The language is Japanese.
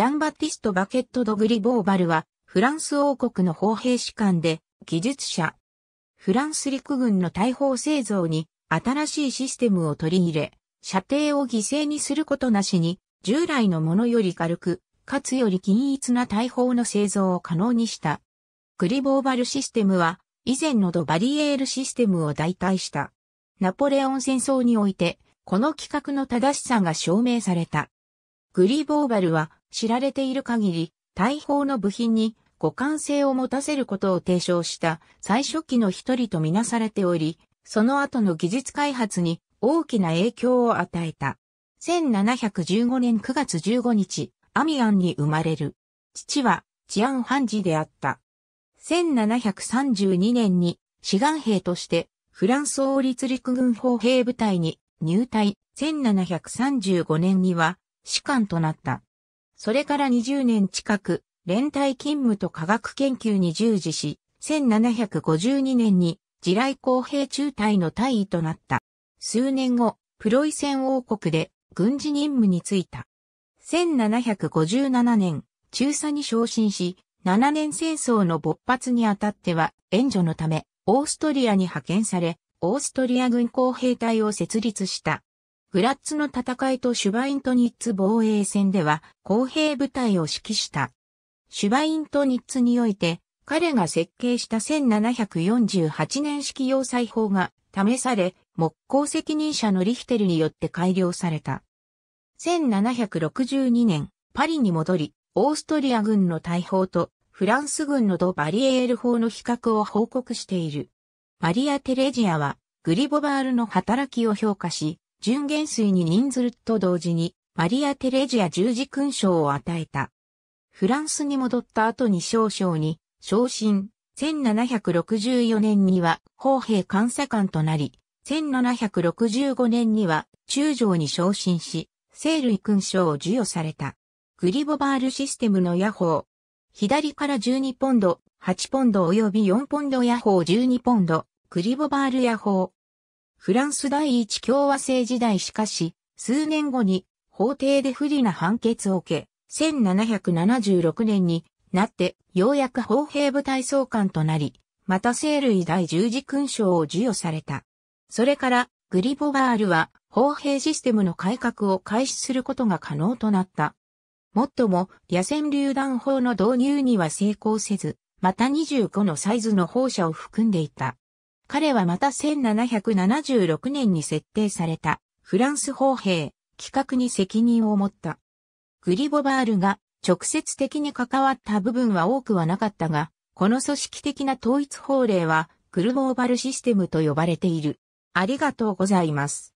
ジャンバティスト・バケット・ド・グリボーバルは、フランス王国の砲兵士官で、技術者。フランス陸軍の大砲製造に、新しいシステムを取り入れ、射程を犠牲にすることなしに、従来のものより軽く、かつより均一な大砲の製造を可能にした。グリボーバルシステムは、以前のドバリエールシステムを代替した。ナポレオン戦争において、この規格の正しさが証明された。グリボーバルは、知られている限り、大砲の部品に互換性を持たせることを提唱した最初期の一人とみなされており、その後の技術開発に大きな影響を与えた。1715年9月15日、アミアンに生まれる。父は治安判事であった。1732年に志願兵としてフランス王立陸軍砲兵部隊に入隊。1735年には士官となった。それから20年近く、連帯勤務と科学研究に従事し、1752年に地雷公平中隊の大尉となった。数年後、プロイセン王国で軍事任務に就いた。1757年、中佐に昇進し、7年戦争の勃発にあたっては援助のため、オーストリアに派遣され、オーストリア軍公兵隊を設立した。グラッツの戦いとシュバイントニッツ防衛戦では公平部隊を指揮した。シュバイントニッツにおいて、彼が設計した1748年式要塞法が試され、木工責任者のリヒテルによって改良された。1762年、パリに戻り、オーストリア軍の大砲とフランス軍のド・バリエール砲の比較を報告している。マリア・テレジアは、グリボバールの働きを評価し、純元帥に任ずると同時に、マリア・テレジア十字勲章を与えた。フランスに戻った後に少々に、昇進、1764年には砲兵監査官となり、1765年には中将に昇進し、生類勲章を授与された。グリボバールシステムの野砲。左から12ポンド、8ポンド及び4ポンド野砲12ポンド、グリボバール野砲。フランス第一共和制時代しかし、数年後に法廷で不利な判決を受け、1776年になってようやく法兵部隊総監となり、また生類第十字勲章を授与された。それからグリボワールは法兵システムの改革を開始することが可能となった。もっとも、野戦榴弾砲の導入には成功せず、また25のサイズの砲車を含んでいた。彼はまた1776年に設定されたフランス砲兵企画に責任を持った。グリボバールが直接的に関わった部分は多くはなかったが、この組織的な統一法令はグルボーバルシステムと呼ばれている。ありがとうございます。